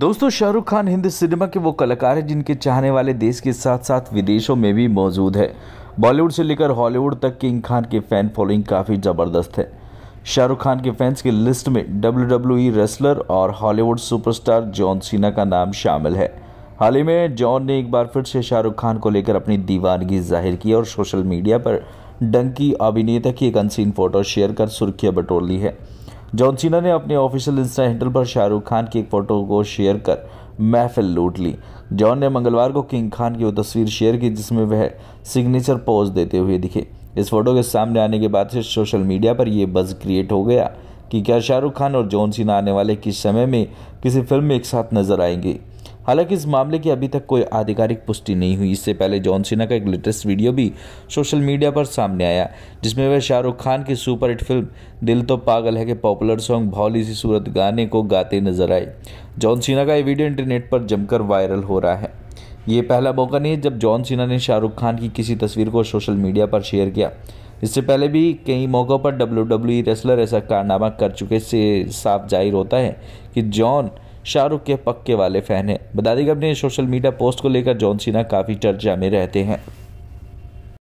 दोस्तों शाहरुख खान हिंदी सिनेमा के वो कलाकार हैं जिनके चाहने वाले देश के साथ साथ विदेशों में भी मौजूद है बॉलीवुड से लेकर हॉलीवुड तक किंग खान के फैन फॉलोइंग काफ़ी ज़बरदस्त है शाहरुख खान के फैंस की लिस्ट में डब्ल्यू डब्ल्यू रेसलर और हॉलीवुड सुपरस्टार जॉन सीना का नाम शामिल है हाल ही में जॉन ने एक बार फिर से शाहरुख खान को लेकर अपनी दीवानगी जाहिर की और सोशल मीडिया पर डंकी अभिनेता की एक अनसीन फोटो शेयर कर सुर्खियाँ बटोर ली है जॉन सीना ने अपने ऑफिशियल इंस्टा हैंडल पर शाहरुख खान की एक फ़ोटो को शेयर कर महफिल लूट ली जॉन ने मंगलवार को किंग खान की वो तस्वीर शेयर की जिसमें वह सिग्नेचर पोज देते हुए दिखे इस फोटो के सामने आने के बाद से सोशल मीडिया पर यह बज़ क्रिएट हो गया कि क्या शाहरुख खान और जॉन सीना आने वाले किस समय में किसी फिल्म में एक साथ नजर आएंगे हालांकि इस मामले की अभी तक कोई आधिकारिक पुष्टि नहीं हुई इससे पहले जॉन सिन्हा का एक लेटेस्ट वीडियो भी सोशल मीडिया पर सामने आया जिसमें वह शाहरुख खान की सुपरहिट फिल्म दिल तो पागल है के पॉपुलर सॉन्ग भौली सी सूरत गाने को गाते नजर आए जॉन सिन्हा का यह वीडियो इंटरनेट पर जमकर वायरल हो रहा है ये पहला मौका नहीं है जब जॉन सिन्हा ने शाहरुख खान की किसी तस्वीर को सोशल मीडिया पर शेयर किया इससे पहले भी कई मौक़ों पर डब्ल्यू रेसलर ऐसा कारनामा कर चुके से साफ जाहिर होता है कि जॉन शाहरुख के पक्के वाले फ़ैन हैं बता दें कि अपने सोशल मीडिया पोस्ट को लेकर जॉन सीना काफ़ी चर्चा में रहते हैं